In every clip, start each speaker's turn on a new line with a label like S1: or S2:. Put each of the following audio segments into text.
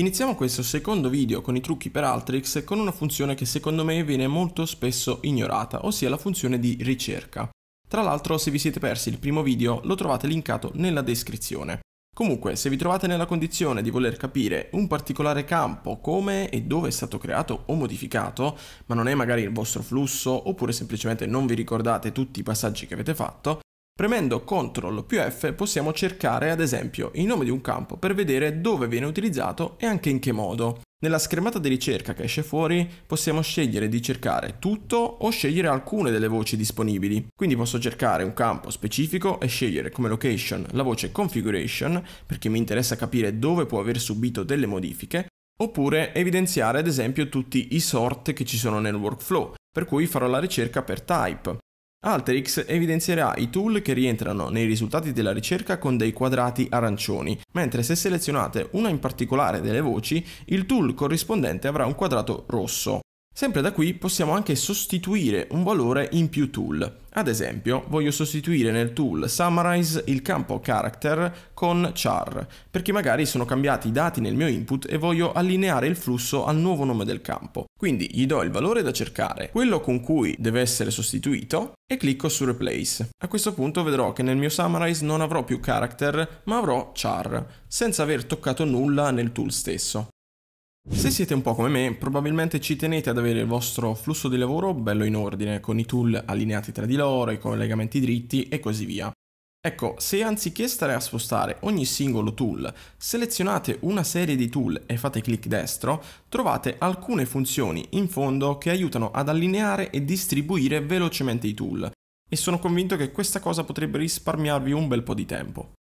S1: Iniziamo questo secondo video con i trucchi per Altrix con una funzione che secondo me viene molto spesso ignorata, ossia la funzione di ricerca. Tra l'altro se vi siete persi il primo video lo trovate linkato nella descrizione. Comunque, se vi trovate nella condizione di voler capire un particolare campo, come e dove è stato creato o modificato, ma non è magari il vostro flusso, oppure semplicemente non vi ricordate tutti i passaggi che avete fatto, Premendo CTRL più F possiamo cercare ad esempio il nome di un campo per vedere dove viene utilizzato e anche in che modo. Nella schermata di ricerca che esce fuori possiamo scegliere di cercare tutto o scegliere alcune delle voci disponibili. Quindi posso cercare un campo specifico e scegliere come location la voce configuration perché mi interessa capire dove può aver subito delle modifiche oppure evidenziare ad esempio tutti i sort che ci sono nel workflow per cui farò la ricerca per type. Alteryx evidenzierà i tool che rientrano nei risultati della ricerca con dei quadrati arancioni, mentre se selezionate una in particolare delle voci, il tool corrispondente avrà un quadrato rosso. Sempre da qui possiamo anche sostituire un valore in più tool. Ad esempio, voglio sostituire nel tool summarize il campo character con char, perché magari sono cambiati i dati nel mio input e voglio allineare il flusso al nuovo nome del campo. Quindi gli do il valore da cercare, quello con cui deve essere sostituito, e clicco su replace. A questo punto vedrò che nel mio summarize non avrò più character, ma avrò char, senza aver toccato nulla nel tool stesso. Se siete un po' come me, probabilmente ci tenete ad avere il vostro flusso di lavoro bello in ordine, con i tool allineati tra di loro, i collegamenti dritti e così via. Ecco, se anziché stare a spostare ogni singolo tool, selezionate una serie di tool e fate clic destro, trovate alcune funzioni in fondo che aiutano ad allineare e distribuire velocemente i tool, e sono convinto che questa cosa potrebbe risparmiarvi un bel po' di tempo.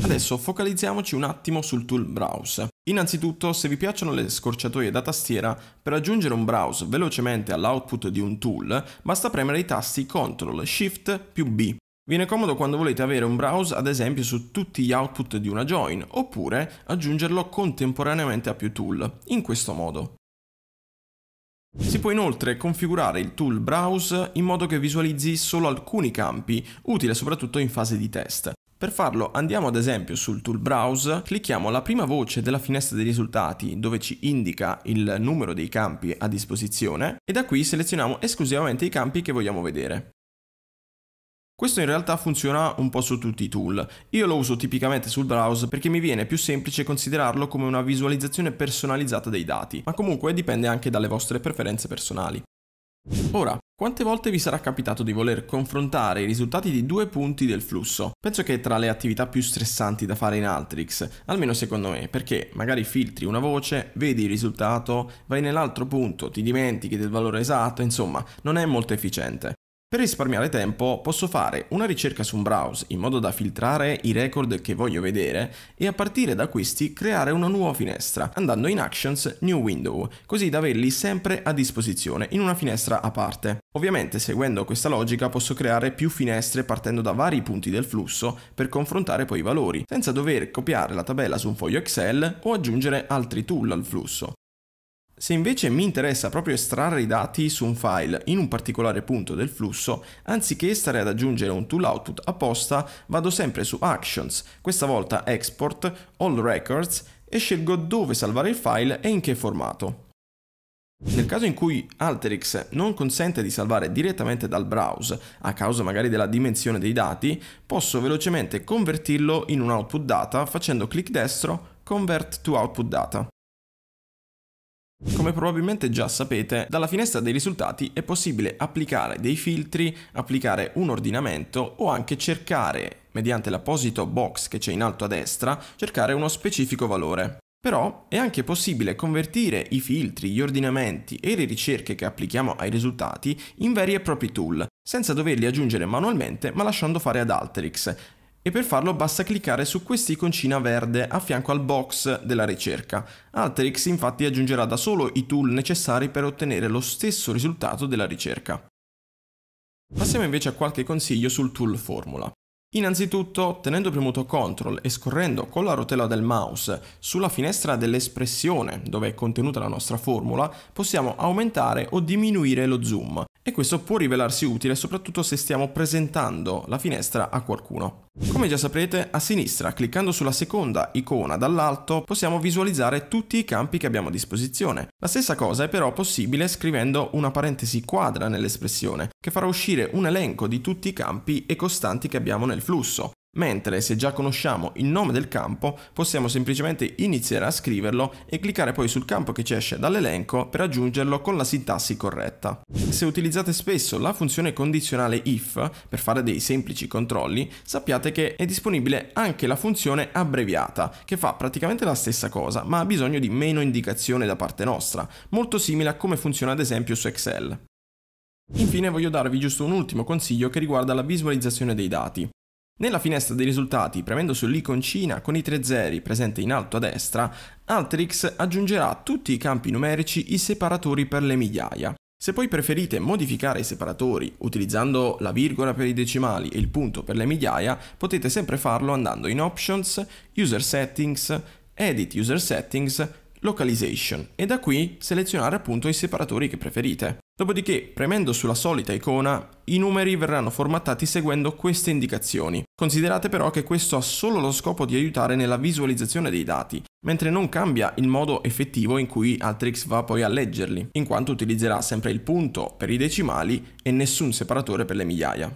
S1: Adesso focalizziamoci un attimo sul tool Browse. Innanzitutto, se vi piacciono le scorciatoie da tastiera, per aggiungere un browse velocemente all'output di un tool, basta premere i tasti Ctrl, Shift più B. Viene comodo quando volete avere un browse ad esempio su tutti gli output di una join, oppure aggiungerlo contemporaneamente a più tool, in questo modo. Si può inoltre configurare il tool Browse in modo che visualizzi solo alcuni campi, utile soprattutto in fase di test, per farlo andiamo ad esempio sul tool browse, clicchiamo la prima voce della finestra dei risultati dove ci indica il numero dei campi a disposizione e da qui selezioniamo esclusivamente i campi che vogliamo vedere. Questo in realtà funziona un po' su tutti i tool. Io lo uso tipicamente sul browse perché mi viene più semplice considerarlo come una visualizzazione personalizzata dei dati, ma comunque dipende anche dalle vostre preferenze personali. Ora, quante volte vi sarà capitato di voler confrontare i risultati di due punti del flusso? Penso che è tra le attività più stressanti da fare in Altrix, almeno secondo me, perché magari filtri una voce, vedi il risultato, vai nell'altro punto, ti dimentichi del valore esatto, insomma, non è molto efficiente. Per risparmiare tempo posso fare una ricerca su un browse in modo da filtrare i record che voglio vedere e a partire da questi creare una nuova finestra andando in Actions New Window così da averli sempre a disposizione in una finestra a parte. Ovviamente seguendo questa logica posso creare più finestre partendo da vari punti del flusso per confrontare poi i valori senza dover copiare la tabella su un foglio Excel o aggiungere altri tool al flusso. Se invece mi interessa proprio estrarre i dati su un file in un particolare punto del flusso, anziché stare ad aggiungere un tool output apposta, vado sempre su Actions, questa volta Export, All Records e scelgo dove salvare il file e in che formato. Nel caso in cui Alteryx non consente di salvare direttamente dal browse, a causa magari della dimensione dei dati, posso velocemente convertirlo in un output data facendo clic destro Convert to Output Data. Come probabilmente già sapete, dalla finestra dei risultati è possibile applicare dei filtri, applicare un ordinamento o anche cercare, mediante l'apposito box che c'è in alto a destra, cercare uno specifico valore. Però è anche possibile convertire i filtri, gli ordinamenti e le ricerche che applichiamo ai risultati in veri e propri tool, senza doverli aggiungere manualmente ma lasciando fare ad Alteryx e per farlo basta cliccare su quest'iconcina verde a fianco al box della ricerca. Alteryx infatti aggiungerà da solo i tool necessari per ottenere lo stesso risultato della ricerca. Passiamo invece a qualche consiglio sul tool formula. Innanzitutto, tenendo premuto CTRL e scorrendo con la rotella del mouse sulla finestra dell'espressione dove è contenuta la nostra formula, possiamo aumentare o diminuire lo zoom, e questo può rivelarsi utile soprattutto se stiamo presentando la finestra a qualcuno. Come già saprete, a sinistra, cliccando sulla seconda icona dall'alto, possiamo visualizzare tutti i campi che abbiamo a disposizione. La stessa cosa è però possibile scrivendo una parentesi quadra nell'espressione, che farà uscire un elenco di tutti i campi e costanti che abbiamo nel flusso. Mentre se già conosciamo il nome del campo possiamo semplicemente iniziare a scriverlo e cliccare poi sul campo che ci esce dall'elenco per aggiungerlo con la sintassi corretta. Se utilizzate spesso la funzione condizionale if per fare dei semplici controlli sappiate che è disponibile anche la funzione abbreviata che fa praticamente la stessa cosa ma ha bisogno di meno indicazione da parte nostra, molto simile a come funziona ad esempio su Excel. Infine voglio darvi giusto un ultimo consiglio che riguarda la visualizzazione dei dati. Nella finestra dei risultati, premendo sull'iconcina con i tre zeri presente in alto a destra, Alteryx aggiungerà a tutti i campi numerici i separatori per le migliaia. Se poi preferite modificare i separatori utilizzando la virgola per i decimali e il punto per le migliaia, potete sempre farlo andando in Options, User Settings, Edit User Settings, Localization e da qui selezionare appunto i separatori che preferite. Dopodiché, premendo sulla solita icona, i numeri verranno formattati seguendo queste indicazioni. Considerate però che questo ha solo lo scopo di aiutare nella visualizzazione dei dati, mentre non cambia il modo effettivo in cui Altrix va poi a leggerli, in quanto utilizzerà sempre il punto per i decimali e nessun separatore per le migliaia.